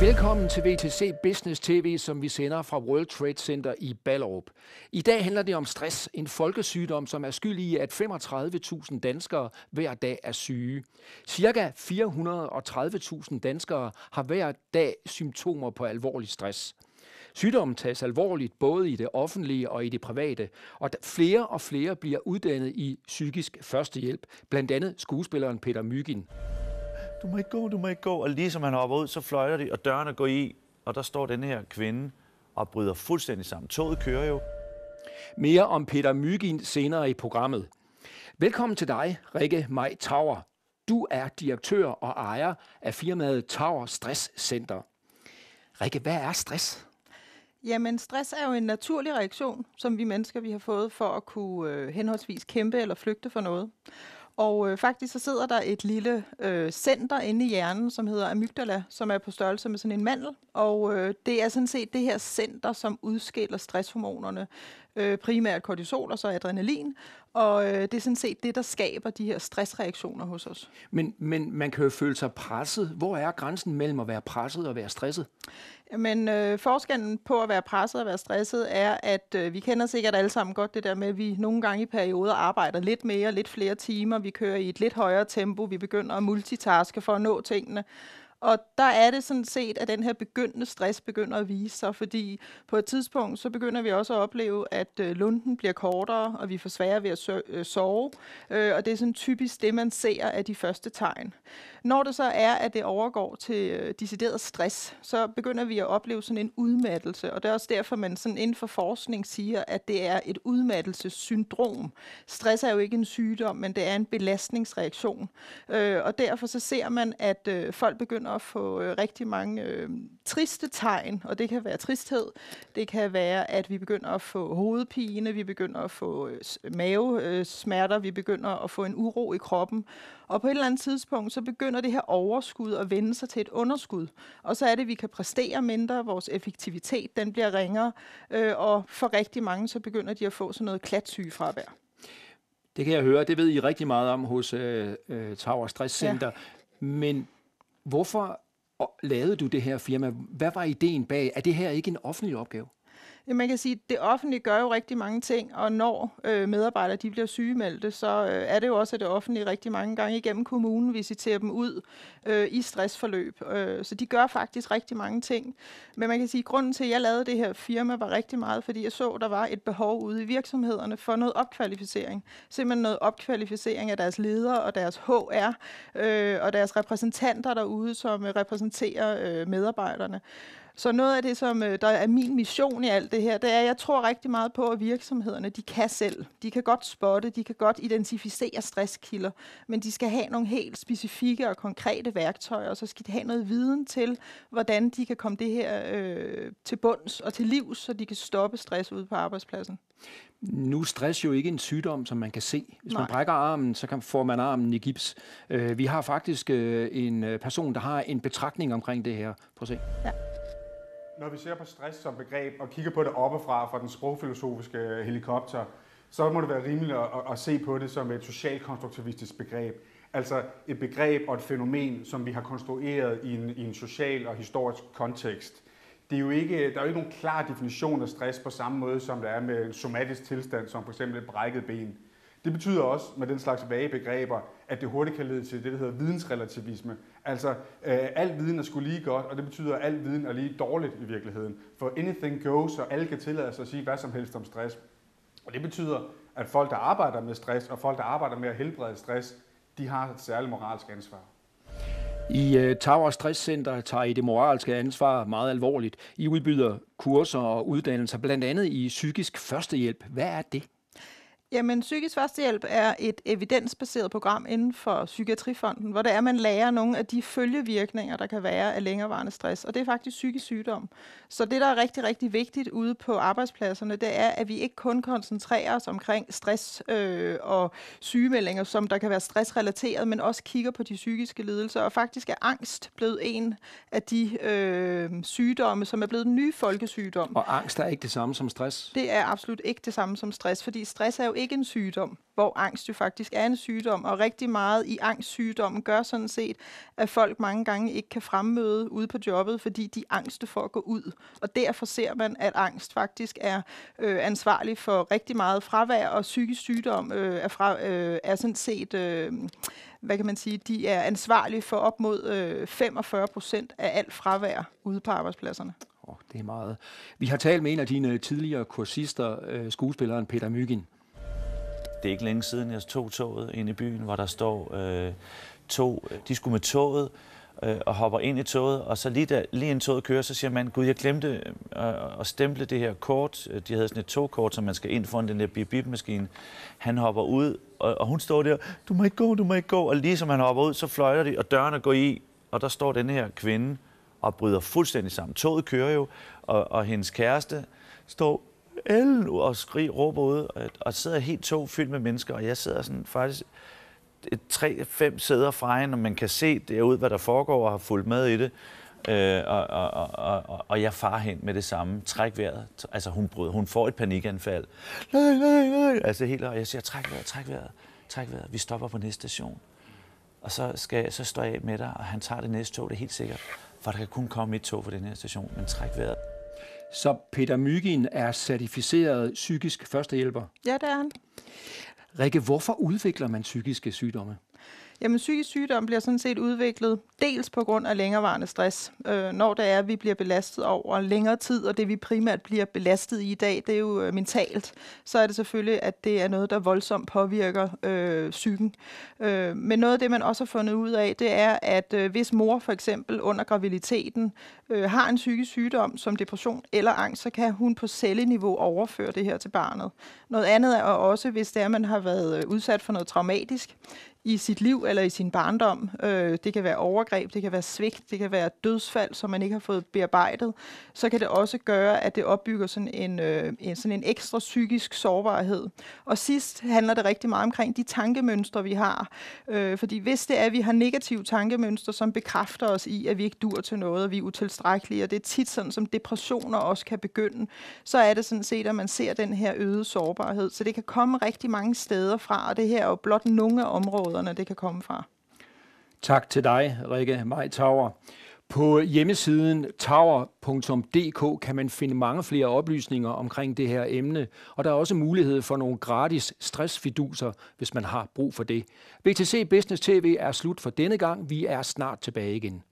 Velkommen til VTC Business TV, som vi sender fra World Trade Center i Ballerup. I dag handler det om stress, en folkesygdom, som er skyld i, at 35.000 danskere hver dag er syge. Cirka 430.000 danskere har hver dag symptomer på alvorlig stress. Sygdommen tages alvorligt både i det offentlige og i det private, og flere og flere bliver uddannet i psykisk førstehjælp, blandt andet skuespilleren Peter Mygin. Du må ikke gå, du må ikke gå. Og ligesom han hopper ud, så fløjter de, og dørene går i, og der står den her kvinde og bryder fuldstændig sammen. Toget kører jo. Mere om Peter Mygin senere i programmet. Velkommen til dig, Rikke Maj Tauer. Du er direktør og ejer af firmaet Tauer Stress Center. Rikke, hvad er stress? Jamen, stress er jo en naturlig reaktion, som vi mennesker vi har fået for at kunne øh, henholdsvis kæmpe eller flygte for noget. Og øh, faktisk så sidder der et lille øh, center inde i hjernen, som hedder amygdala, som er på størrelse med sådan en mandel. Og øh, det er sådan set det her center, som udskiller stresshormonerne, øh, primært kortisol og så adrenalin. Og øh, det er sådan set det, der skaber de her stressreaktioner hos os. Men, men man kan jo føle sig presset. Hvor er grænsen mellem at være presset og være stresset? Men øh, forskellen på at være presset og være stresset er, at øh, vi kender sikkert alle sammen godt det der med, at vi nogle gange i perioder arbejder lidt mere, lidt flere timer, vi kører i et lidt højere tempo, vi begynder at multitaske for at nå tingene. Og der er det sådan set, at den her begyndende stress begynder at vise sig, fordi på et tidspunkt, så begynder vi også at opleve, at øh, lunden bliver kortere, og vi får sværere ved at øh, sove. Øh, og det er sådan typisk det, man ser af de første tegn. Når det så er, at det overgår til decideret stress, så begynder vi at opleve sådan en udmattelse, og det er også derfor, man sådan inden for forskning siger, at det er et udmattelsessyndrom. Stress er jo ikke en sygdom, men det er en belastningsreaktion. og derfor så ser man, at folk begynder begynder at få øh, rigtig mange øh, triste tegn, og det kan være tristhed, det kan være, at vi begynder at få hovedpine, vi begynder at få øh, mavesmerter, øh, vi begynder at få en uro i kroppen, og på et eller andet tidspunkt, så begynder det her overskud at vende sig til et underskud, og så er det, at vi kan præstere mindre, vores effektivitet den bliver ringere, øh, og for rigtig mange, så begynder de at få sådan noget klatsyge fravær. Det kan jeg høre, det ved I rigtig meget om hos øh, øh Tower Stress Center. Ja. Men Hvorfor lavede du det her firma? Hvad var ideen bag? Er det her ikke en offentlig opgave? Man kan sige, at det offentlige gør jo rigtig mange ting, og når øh, medarbejdere de bliver sygemeldte, så øh, er det jo også, at det offentlige rigtig mange gange igennem kommunen visiterer dem ud øh, i stressforløb. Øh, så de gør faktisk rigtig mange ting. Men man kan sige, at grunden til, at jeg lavede det her firma, var rigtig meget, fordi jeg så, at der var et behov ude i virksomhederne for noget opkvalificering. Simpelthen noget opkvalificering af deres ledere og deres HR øh, og deres repræsentanter derude, som øh, repræsenterer øh, medarbejderne. Så noget af det, som øh, der er min mission i alt det her, det er, at jeg tror rigtig meget på, at virksomhederne, de kan selv. De kan godt spotte, de kan godt identificere stresskilder, men de skal have nogle helt specifikke og konkrete værktøjer, og så skal de have noget viden til, hvordan de kan komme det her øh, til bunds og til livs, så de kan stoppe stress ude på arbejdspladsen. Nu er stress jo ikke en sygdom, som man kan se. Hvis Nej. man brækker armen, så får man armen i gips. Øh, vi har faktisk øh, en øh, person, der har en betragtning omkring det her. Prøv at se. Ja når vi ser på stress som begreb og kigger på det oppefra fra den sprogfilosofiske øh, helikopter, så må det være rimeligt at, at se på det som et socialkonstruktivistisk begreb. Altså et begreb og et fænomen, som vi har konstrueret i en, i en social og historisk kontekst. Det er jo ikke, der er jo ikke nogen klar definition af stress på samme måde, som der er med en somatisk tilstand, som f.eks. et brækket ben. Det betyder også med den slags vage begreber, at det hurtigt kan lede til det, der hedder vidensrelativisme. Altså, øh, al viden er skulle lige godt, og det betyder, at al viden er lige dårligt i virkeligheden. For anything goes, og alle kan tillade sig at sige hvad som helst om stress. Og det betyder, at folk, der arbejder med stress, og folk, der arbejder med at helbrede stress, de har et særligt moralsk ansvar. I uh, øh, Tower Stress Center tager I det moralske ansvar meget alvorligt. I udbyder kurser og uddannelser, blandt andet i psykisk førstehjælp. Hvad er det? Jamen, Psykisk Førstehjælp er et evidensbaseret program inden for Psykiatrifonden, hvor det er, at man lærer nogle af de følgevirkninger, der kan være af længerevarende stress, og det er faktisk psykisk sygdom. Så det, der er rigtig, rigtig vigtigt ude på arbejdspladserne, det er, at vi ikke kun koncentrerer os omkring stress øh, og sygemeldinger, som der kan være stressrelateret, men også kigger på de psykiske lidelser, og faktisk er angst blevet en af de øh, sygdomme, som er blevet den nye folkesygdom. Og angst er ikke det samme som stress? Det er absolut ikke det samme som stress, fordi stress er jo ikke en sygdom, hvor angst jo faktisk er en sygdom, og rigtig meget i angstsygdommen gør sådan set, at folk mange gange ikke kan fremmøde ude på jobbet, fordi de er angste for at gå ud. Og derfor ser man, at angst faktisk er øh, ansvarlig for rigtig meget fravær, og psykisk sygdom øh, er, fra, øh, er sådan set... Øh, hvad kan man sige, de er ansvarlige for op mod øh, 45 procent af alt fravær ude på arbejdspladserne. Oh, det er meget. Vi har talt med en af dine tidligere kursister, øh, skuespilleren Peter Mygin, det er ikke længe siden, jeg tog toget ind i byen, hvor der står øh, to, øh, de skulle med toget, øh, og hopper ind i toget, og så lige, der, lige inden toget kører, så siger man, gud, jeg glemte øh, at, at stemple det her kort. Øh, de havde sådan et togkort, som man skal ind foran den der bip-bip-maskine. Han hopper ud, og, og hun står der, du må ikke gå, du må ikke gå. Og lige som han hopper ud, så fløjter de, og dørene går i, og der står den her kvinde og bryder fuldstændig sammen. Toget kører jo, og, og hendes kæreste står, El, og skrig, råber ud, og, og sidder helt tog fyldt med mennesker, og jeg sidder sådan faktisk tre, fem sæder fra hende, og man kan se derud, hvad der foregår, og har fulgt med i det. Øh, og, og, og, og, og jeg far hen med det samme. Træk vejret. Altså, hun, bryder. hun får et panikanfald. Nej, nej, nej. Altså, helt, og jeg siger, træk vejret, træk vejret, træk vejret. Vi stopper på næste station. Og så, skal, så står jeg af med dig, og han tager det næste tog, det er helt sikkert. For der kan kun komme et tog på den her station, men træk vejret. Så Peter Mygin er certificeret psykisk førstehjælper? Ja, det er han. Rikke, hvorfor udvikler man psykiske sygdomme? Jamen psykisk sygdom bliver sådan set udviklet dels på grund af længerevarende stress. Øh, når det er, at vi bliver belastet over længere tid, og det vi primært bliver belastet i i dag, det er jo øh, mentalt, så er det selvfølgelig, at det er noget, der voldsomt påvirker øh, psyken. Øh, men noget af det, man også har fundet ud af, det er, at øh, hvis mor for eksempel under graviditeten øh, har en psykisk sygdom som depression eller angst, så kan hun på celleniveau overføre det her til barnet. Noget andet er også, hvis det er, at man har været øh, udsat for noget traumatisk, i sit liv eller i sin barndom. Øh, det kan være overgreb, det kan være svigt, det kan være dødsfald, som man ikke har fået bearbejdet. Så kan det også gøre, at det opbygger sådan en, øh, en, sådan en ekstra psykisk sårbarhed. Og sidst handler det rigtig meget omkring de tankemønstre, vi har. Øh, fordi hvis det er, at vi har negative tankemønstre, som bekræfter os i, at vi ikke dur til noget, og vi er utilstrækkelige, og det er tit sådan, som depressioner også kan begynde, så er det sådan set, at man ser den her øgede sårbarhed. Så det kan komme rigtig mange steder fra, og det her er jo blot nogle af områder, rødderne det kan komme fra. Tak til dig, Rikke Majtauer. På hjemmesiden tower.dk kan man finde mange flere oplysninger omkring det her emne, og der er også mulighed for nogle gratis stressfiduser, hvis man har brug for det. VTC Business TV er slut for denne gang. Vi er snart tilbage igen.